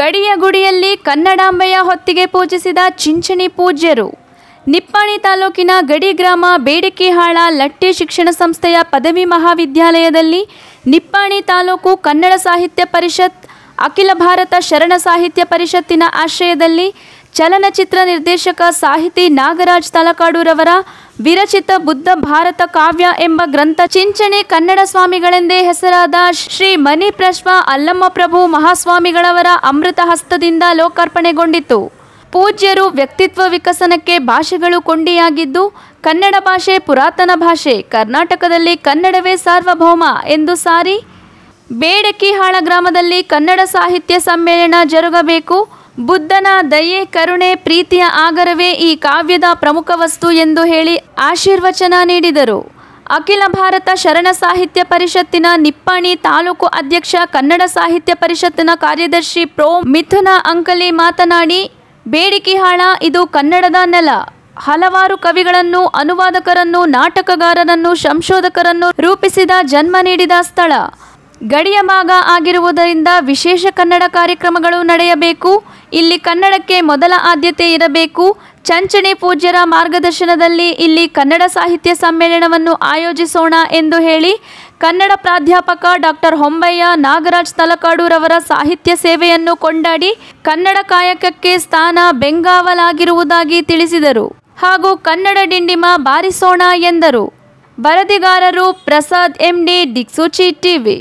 ಗಡಿಯ ಗುಡಿಯಲ್ಲಿ ಕನ್ನಡಾಂಬೆಯ ಹೊತ್ತಿಗೆ ಪೂಜಿಸಿದ ಚಿಂಚಣಿ ಪೂಜ್ಯರು ನಿಪ್ಪಾಣಿ ತಾಲೂಕಿನ ಗಡಿ ಗ್ರಾಮ ಬೇಡಿಕೆಹಾಳ ಲಟ್ಟಿ ಶಿಕ್ಷಣ ಸಂಸ್ಥೆಯ ಪದವಿ ಮಹಾವಿದ್ಯಾಲಯದಲ್ಲಿ ನಿಪ್ಪಾಣಿ ತಾಲೂಕು ಕನ್ನಡ ಸಾಹಿತ್ಯ ಪರಿಷತ್ ಅಖಿಲ ಭಾರತ ಶರಣ ಸಾಹಿತ್ಯ ಪರಿಷತ್ತಿನ ಆಶ್ರಯದಲ್ಲಿ ಚಲನಚಿತ್ರ ನಿರ್ದೇಶಕ ಸಾಹಿತಿ ನಾಗರಾಜ್ ತಲಕಾಡೂರವರ ವಿರಚಿತ ಬುದ್ಧ ಭಾರತ ಕಾವ್ಯ ಎಂಬ ಗ್ರಂಥ ಚಿಂಚಣೆ ಕನ್ನಡ ಸ್ವಾಮಿಗಳೆಂದೇ ಹೆಸರಾದ ಶ್ರೀ ಮಣಿಪ್ರಶ್ವ ಪ್ರಭು ಮಹಾಸ್ವಾಮಿಗಳವರ ಅಮೃತ ಹಸ್ತದಿಂದ ಲೋಕಾರ್ಪಣೆಗೊಂಡಿತು ಪೂಜ್ಯರು ವ್ಯಕ್ತಿತ್ವ ವಿಕಸನಕ್ಕೆ ಭಾಷೆಗಳು ಕೊಂಡಿಯಾಗಿದ್ದು ಕನ್ನಡ ಭಾಷೆ ಪುರಾತನ ಭಾಷೆ ಕರ್ನಾಟಕದಲ್ಲಿ ಕನ್ನಡವೇ ಸಾರ್ವಭೌಮ ಎಂದು ಸಾರಿ ಬೇಡಕಿಹಾಳ ಗ್ರಾಮದಲ್ಲಿ ಕನ್ನಡ ಸಾಹಿತ್ಯ ಸಮ್ಮೇಳನ ಜರುಗಬೇಕು ಬುದ್ಧನ ದಯೆ ಕರುಣೆ ಪ್ರೀತಿಯ ಆಗರವೇ ಈ ಕಾವ್ಯದ ಪ್ರಮುಖ ವಸ್ತು ಎಂದು ಹೇಳಿ ಆಶೀರ್ವಚನ ನೀಡಿದರು ಅಖಿಲ ಭಾರತ ಶರಣ ಸಾಹಿತ್ಯ ಪರಿಷತ್ತಿನ ನಿಪ್ಪಾಣಿ ತಾಲೂಕು ಅಧ್ಯಕ್ಷ ಕನ್ನಡ ಸಾಹಿತ್ಯ ಪರಿಷತ್ತಿನ ಕಾರ್ಯದರ್ಶಿ ಪ್ರೊ ಮಿಥುನ ಅಂಕಲಿ ಮಾತನಾಡಿ ಬೇಡಿಕೆಹಾಳ ಇದು ಕನ್ನಡದ ನೆಲ ಹಲವಾರು ಕವಿಗಳನ್ನು ಅನುವಾದಕರನ್ನು ನಾಟಕಗಾರರನ್ನು ಸಂಶೋಧಕರನ್ನು ರೂಪಿಸಿದ ಜನ್ಮ ನೀಡಿದ ಸ್ಥಳ ಗಡಿಯ ಭಾಗ ಆಗಿರುವುದರಿಂದ ವಿಶೇಷ ಕನ್ನಡ ಕಾರ್ಯಕ್ರಮಗಳು ನಡೆಯಬೇಕು ಇಲ್ಲಿ ಕನ್ನಡಕ್ಕೆ ಮೊದಲ ಆದ್ಯತೆ ಇರಬೇಕು ಚಂಚಣಿ ಪೂಜ್ಯರ ಮಾರ್ಗದರ್ಶನದಲ್ಲಿ ಇಲ್ಲಿ ಕನ್ನಡ ಸಾಹಿತ್ಯ ಸಮ್ಮೇಳನವನ್ನು ಆಯೋಜಿಸೋಣ ಎಂದು ಹೇಳಿ ಕನ್ನಡ ಪ್ರಾಧ್ಯಾಪಕ ಡಾಕ್ಟರ್ ಹೊಂಬಯ್ಯ ನಾಗರಾಜ್ ತಲಕಾಡೂರವರ ಸಾಹಿತ್ಯ ಸೇವೆಯನ್ನು ಕೊಂಡಾಡಿ ಕನ್ನಡ ಕಾಯಕಕ್ಕೆ ಸ್ಥಾನ ಬೆಂಗಾವಲಾಗಿರುವುದಾಗಿ ತಿಳಿಸಿದರು ಹಾಗೂ ಕನ್ನಡ ಡಿಂಡಿಮ ಬಾರಿಸೋಣ ಎಂದರು ವರದಿಗಾರರು ಪ್ರಸಾದ್ ಎಂಡಿ ದಿಕ್ಸೂಚಿ ಟಿವಿ